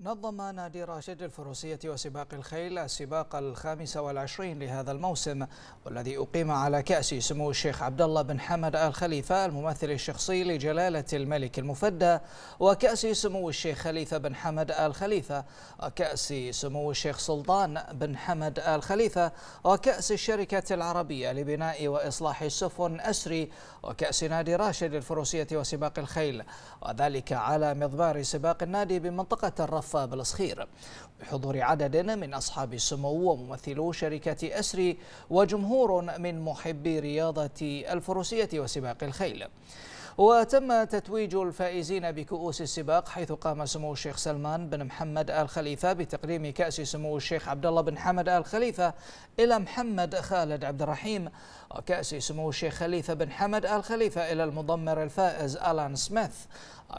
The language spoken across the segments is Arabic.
نظم نادي راشد الفروسية وسباق الخيل السباق الخامس والعشرين لهذا الموسم والذي أقيم على كأس سمو الشيخ عبد الله بن حمد آل خليفة الممثل الشخصي لجلالة الملك المفدى وكأس سمو الشيخ خليفة بن حمد آل خليفة وكأس سمو الشيخ سلطان بن حمد آل خليفة وكأس الشركة العربية لبناء وإصلاح السفن أسري وكأس نادي راشد الفروسية وسباق الخيل وذلك على مضمار سباق النادي بمنطقة الرف مصطفى بالصخير بحضور عدد من أصحاب السمو وممثلو شركة أسري وجمهور من محبي رياضة الفروسية وسباق الخيل وتم تتويج الفائزين بكؤوس السباق حيث قام سمو الشيخ سلمان بن محمد آل خليفة بتقديم كأس سمو الشيخ عبد الله بن حمد آل خليفة إلى محمد خالد عبد الرحيم وكأس سمو الشيخ خليفة بن حمد آل خليفة إلى المضمر الفائز ألان سميث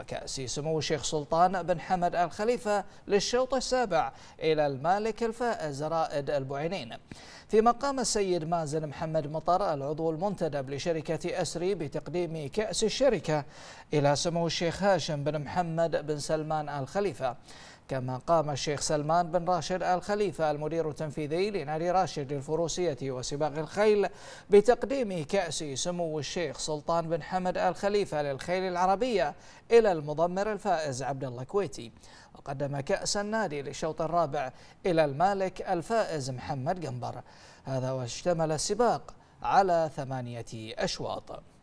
كأس سمو الشيخ سلطان بن حمد الخليفة للشوط السابع إلى المالك الفائز رائد البعينين فيما قام السيد مازن محمد مطر العضو المنتدب لشركة أسري بتقديم كأس الشركة إلى سمو الشيخ هاشم بن محمد بن سلمان الخليفة كما قام الشيخ سلمان بن راشد آل خليفة المدير التنفيذي لنادي راشد للفروسية وسباق الخيل بتقديم كأس سمو الشيخ سلطان بن حمد آل خليفة للخيل العربية إلى المضمر الفائز عبد الله الكويتي وقدم كأس النادي للشوط الرابع إلى المالك الفائز محمد قنبر هذا واشتمل السباق على ثمانية أشواط